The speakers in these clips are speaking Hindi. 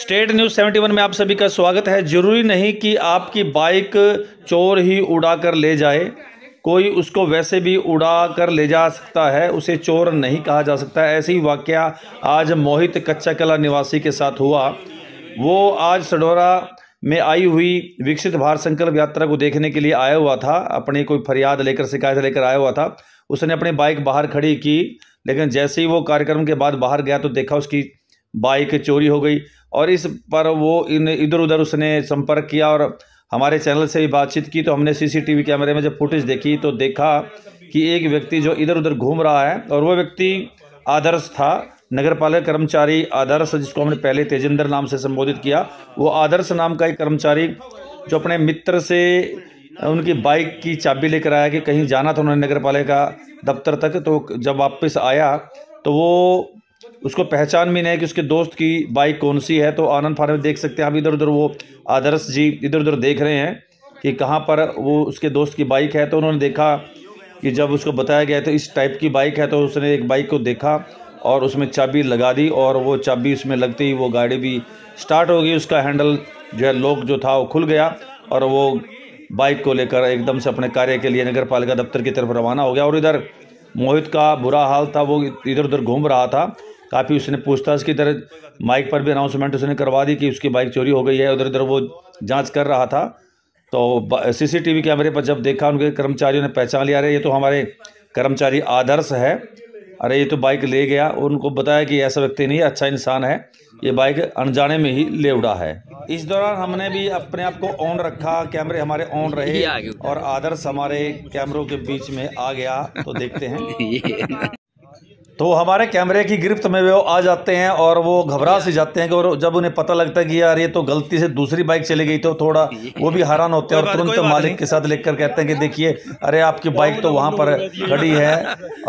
स्टेट न्यूज़ 71 में आप सभी का स्वागत है जरूरी नहीं कि आपकी बाइक चोर ही उड़ा कर ले जाए कोई उसको वैसे भी उड़ा कर ले जा सकता है उसे चोर नहीं कहा जा सकता ऐसे ही वाक्य आज मोहित कच्चा कला निवासी के साथ हुआ वो आज सडोरा में आई हुई विकसित भारत संकल्प यात्रा को देखने के लिए आया हुआ था अपनी कोई फरियाद लेकर शिकायत लेकर आया हुआ था उसने अपनी बाइक बाहर खड़ी की लेकिन जैसे ही वो कार्यक्रम के बाद बाहर गया तो देखा उसकी बाइक चोरी हो गई और इस पर वो इन इधर उधर उसने संपर्क किया और हमारे चैनल से भी बातचीत की तो हमने सीसीटीवी कैमरे में जब फुटेज देखी तो देखा कि एक व्यक्ति जो इधर उधर घूम रहा है और वह व्यक्ति आदर्श था नगर पालिका कर्मचारी आदर्श जिसको हमने पहले तेजेंद्र नाम से संबोधित किया वो आदर्श नाम का एक कर्मचारी जो अपने मित्र से उनकी बाइक की चाबी लेकर आया कि कहीं जाना था उन्होंने नगर पालिका दफ्तर तक तो जब वापस आया तो वो उसको पहचान भी नहीं है कि उसके दोस्त की बाइक कौन सी है तो आनंद फार्म में देख सकते हैं आप इधर उधर वो आदर्श जी इधर उधर देख रहे हैं कि कहाँ पर वो उसके दोस्त की बाइक है तो उन्होंने देखा कि जब उसको बताया गया तो इस टाइप की बाइक है तो उसने एक बाइक को देखा और उसमें चाबी लगा दी और वो चाबी उसमें लगते ही वो गाड़ी भी स्टार्ट हो गई उसका हैंडल जो है लॉक जो था वो खुल गया और वो बाइक को लेकर एकदम से अपने कार्य के लिए नगर पालिका दफ्तर की तरफ रवाना हो गया और इधर मोहित का बुरा हाल था वो इधर उधर घूम रहा था काफ़ी उसने पूछताछ की तरह माइक पर भी अनाउंसमेंट उसने करवा दी कि उसकी बाइक चोरी हो गई है उधर उधर वो जांच कर रहा था तो सीसीटीवी कैमरे पर जब देखा उनके कर्मचारियों ने पहचान लिया अरे ये तो हमारे कर्मचारी आदर्श है अरे ये तो बाइक ले गया और उनको बताया कि ऐसा व्यक्ति नहीं अच्छा इंसान है ये बाइक अनजाने में ही ले उड़ा है इस दौरान हमने भी अपने आप को ऑन रखा कैमरे हमारे ऑन रहे और आदर्श हमारे कैमरों के बीच में आ गया तो देखते हैं तो हमारे कैमरे की गिरफ्त में वो आ जाते हैं और वो घबरा से जाते हैं कि और जब उन्हें पता लगता है कि यार ये तो गलती से दूसरी बाइक चली गई तो थोड़ा वो भी हैरान होते हैं और तुरंत मालिक के साथ लेकर कहते हैं कि देखिए अरे आपकी बाइक तो वहाँ पर खड़ी है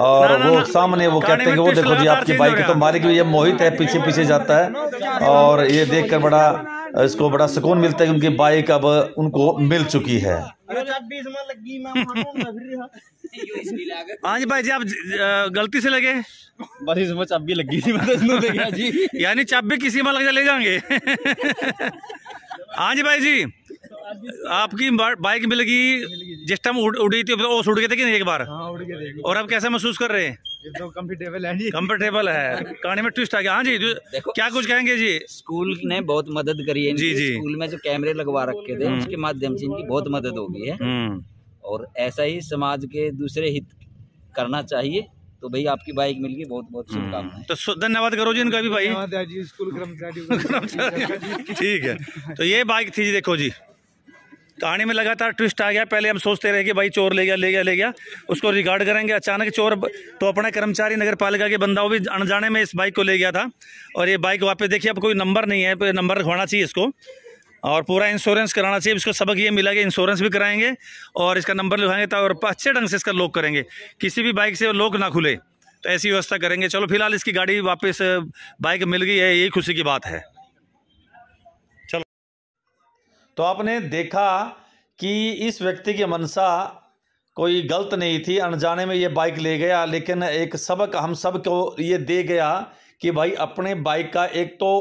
और वो सामने वो कहते हैं कि वो देखो जी आपकी बाइक तो है तो मालिक भी ये मोहित है पीछे पीछे जाता है और ये देख बड़ा इसको बड़ा सुकून मिलता है उनकी बाइक अब उनको मिल चुकी है हाँ भाई जी आप गलती से लगे बस इसमें चाबी लगी थी मैं जी यानी चाबी किसी में लग जा ले जाएंगे हाँ जी भाई जी आपकी बाइक मिल गई जिस टाइम उड़ी थी तो उस उड़ गए थे कि नहीं एक बार हाँ, उड़ गए और आप कैसा महसूस कर रहे हैं कंफर्टेबल तो है जी कंफर्टेबल है कहानी में ट्विस्ट आ गया हाँ जी क्या कुछ कहेंगे जी स्कूल ने बहुत मदद करी है जी जी स्कूल में जो कैमरे लगवा रखे थे हम्म। उसके माध्यम से इनकी बहुत मदद हो गई है हम्म। और ऐसा ही समाज के दूसरे हित करना चाहिए तो भाई आपकी बाइक मिल गई बहुत बहुत हम्म। शुभकामनाएं तो धन्यवाद करो जी इनका भी भाई स्कूल कर्मचारी ठीक है तो ये बाइक थी जी देखो जी कहानी में लगातार ट्विस्ट आ गया पहले हम सोचते रहे कि भाई चोर ले गया ले गया ले गया उसको रिगार्ड करेंगे अचानक चोर तो अपने कर्मचारी नगर पालिका के बंदा भी अनजाने में इस बाइक को ले गया था और ये बाइक वापस देखिए अब कोई नंबर नहीं है नंबर रखवाना चाहिए इसको और पूरा इंश्योरेंस कराना चाहिए इसको सबक ये मिला कि इंश्योरेंस भी कराएंगे और इसका नंबर लिखाएंगे और अच्छे ढंग से इसका लॉक करेंगे किसी भी बाइक से लॉक ना खुले तो ऐसी व्यवस्था करेंगे चलो फिलहाल इसकी गाड़ी वापस बाइक मिल गई है यही खुशी की बात है तो आपने देखा कि इस व्यक्ति की मनसा कोई गलत नहीं थी अनजाने में ये बाइक ले गया लेकिन एक सबक हम सब को ये दे गया कि भाई अपने बाइक का एक तो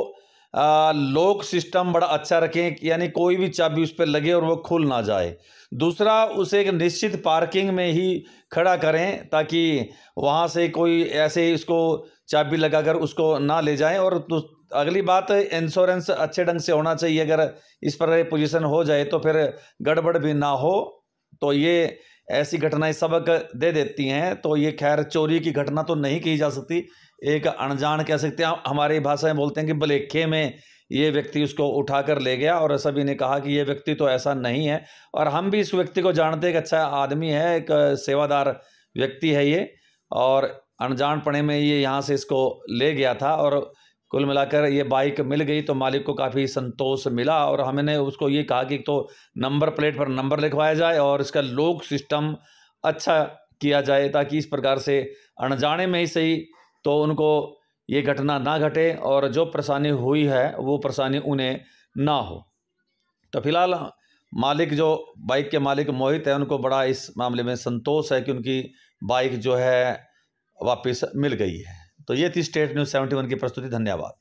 लॉक सिस्टम बड़ा अच्छा रखें यानी कोई भी चाबी उस पर लगे और वो खुल ना जाए दूसरा उसे एक निश्चित पार्किंग में ही खड़ा करें ताकि वहाँ से कोई ऐसे इसको चाबी लगाकर उसको ना ले जाएं और तो अगली बात इंश्योरेंस अच्छे ढंग से होना चाहिए अगर इस पर पोजीशन हो जाए तो फिर गड़बड़ भी ना हो तो ये ऐसी घटनाएं सबक दे देती हैं तो ये खैर चोरी की घटना तो नहीं की जा सकती एक अनजान कह सकते हैं हमारी भाषा में बोलते हैं कि बलेखे में ये व्यक्ति उसको उठा कर ले गया और सभी ने कहा कि ये व्यक्ति तो ऐसा नहीं है और हम भी इस व्यक्ति को जानते एक अच्छा आदमी है एक सेवादार व्यक्ति है ये और पड़े में ये यहाँ से इसको ले गया था और कुल मिलाकर ये बाइक मिल गई तो मालिक को काफ़ी संतोष मिला और हमने उसको ये कहा कि तो नंबर प्लेट पर नंबर लिखवाया जाए और इसका लोक सिस्टम अच्छा किया जाए ताकि इस प्रकार से अनजाने में ही सही तो उनको ये घटना ना घटे और जो परेशानी हुई है वो परेशानी उन्हें ना हो तो फिलहाल मालिक जो बाइक के मालिक मोहित हैं उनको बड़ा इस मामले में संतोष है कि उनकी बाइक जो है वापस मिल गई है तो ये थी स्टेट न्यूज़ सेवेंटी वन की प्रस्तुति धन्यवाद